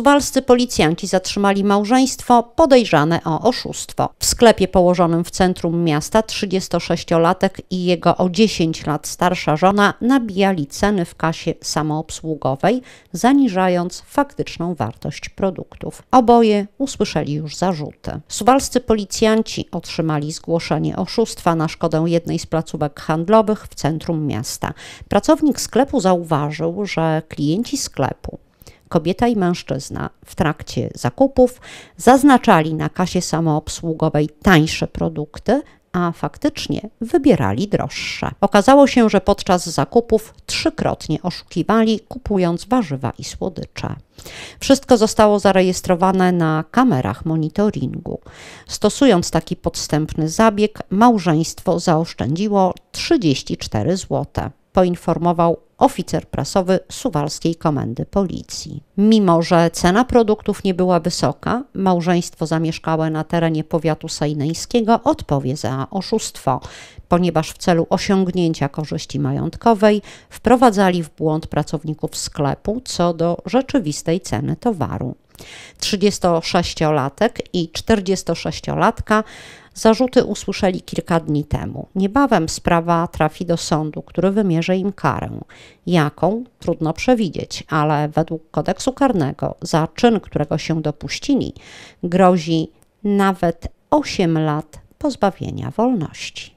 Suwalscy policjanci zatrzymali małżeństwo podejrzane o oszustwo. W sklepie położonym w centrum miasta 36-latek i jego o 10 lat starsza żona nabijali ceny w kasie samoobsługowej, zaniżając faktyczną wartość produktów. Oboje usłyszeli już zarzuty. Suwalscy policjanci otrzymali zgłoszenie oszustwa na szkodę jednej z placówek handlowych w centrum miasta. Pracownik sklepu zauważył, że klienci sklepu kobieta i mężczyzna, w trakcie zakupów zaznaczali na kasie samoobsługowej tańsze produkty, a faktycznie wybierali droższe. Okazało się, że podczas zakupów trzykrotnie oszukiwali, kupując warzywa i słodycze. Wszystko zostało zarejestrowane na kamerach monitoringu. Stosując taki podstępny zabieg, małżeństwo zaoszczędziło 34 zł. Poinformował oficer prasowy Suwalskiej Komendy Policji. Mimo, że cena produktów nie była wysoka, małżeństwo zamieszkałe na terenie powiatu sejneńskiego odpowie za oszustwo, ponieważ w celu osiągnięcia korzyści majątkowej wprowadzali w błąd pracowników sklepu co do rzeczywistej ceny towaru. 36-latek i 46-latka Zarzuty usłyszeli kilka dni temu. Niebawem sprawa trafi do sądu, który wymierzy im karę. Jaką? Trudno przewidzieć, ale według kodeksu karnego za czyn, którego się dopuścili, grozi nawet 8 lat pozbawienia wolności.